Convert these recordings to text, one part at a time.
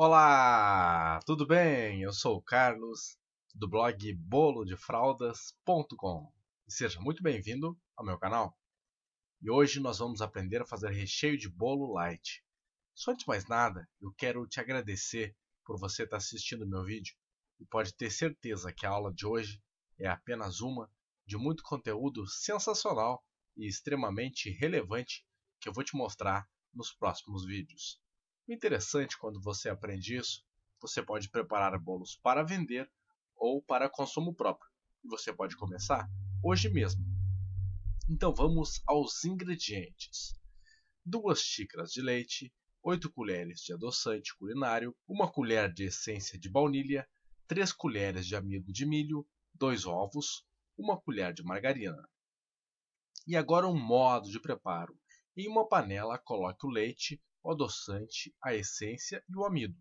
Olá, tudo bem? Eu sou o Carlos, do blog bolodefraldas.com e seja muito bem-vindo ao meu canal. E hoje nós vamos aprender a fazer recheio de bolo light. Só antes de mais nada, eu quero te agradecer por você estar tá assistindo meu vídeo e pode ter certeza que a aula de hoje é apenas uma de muito conteúdo sensacional e extremamente relevante que eu vou te mostrar nos próximos vídeos interessante quando você aprende isso, você pode preparar bolos para vender ou para consumo próprio. E você pode começar hoje mesmo. Então vamos aos ingredientes: 2 xícaras de leite, 8 colheres de adoçante culinário, 1 colher de essência de baunilha, 3 colheres de amido de milho, 2 ovos, 1 colher de margarina. E agora um modo de preparo. Em uma panela, coloque o leite, o adoçante, a essência e o amido.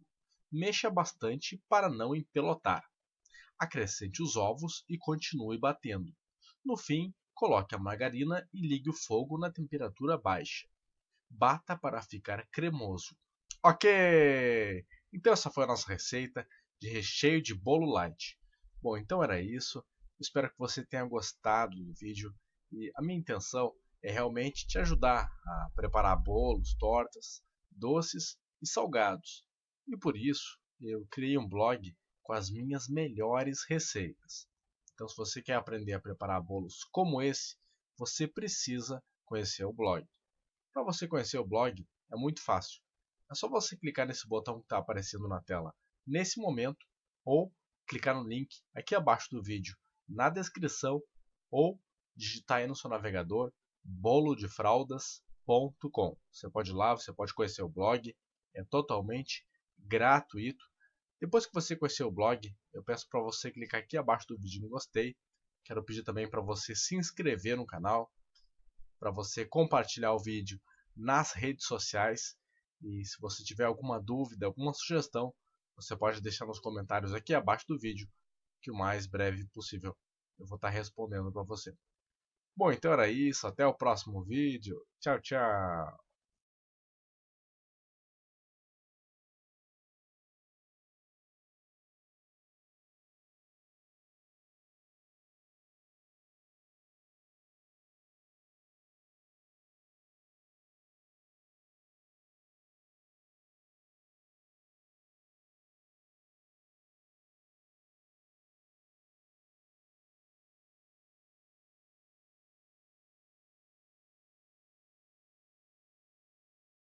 Mexa bastante para não empelotar. Acrescente os ovos e continue batendo. No fim, coloque a margarina e ligue o fogo na temperatura baixa. Bata para ficar cremoso. Ok! Então essa foi a nossa receita de recheio de bolo light. Bom, então era isso. Espero que você tenha gostado do vídeo e a minha intenção é realmente te ajudar a preparar bolos, tortas, doces e salgados. E por isso eu criei um blog com as minhas melhores receitas. Então, se você quer aprender a preparar bolos como esse, você precisa conhecer o blog. Para você conhecer o blog, é muito fácil. É só você clicar nesse botão que está aparecendo na tela nesse momento ou clicar no link aqui abaixo do vídeo na descrição ou digitar aí no seu navegador bolodefraldas.com. Você pode ir lá, você pode conhecer o blog, é totalmente gratuito. Depois que você conhecer o blog, eu peço para você clicar aqui abaixo do vídeo no gostei. Quero pedir também para você se inscrever no canal, para você compartilhar o vídeo nas redes sociais. E se você tiver alguma dúvida, alguma sugestão, você pode deixar nos comentários aqui abaixo do vídeo, que o mais breve possível eu vou estar tá respondendo para você. Bom, então era isso. Até o próximo vídeo. Tchau, tchau.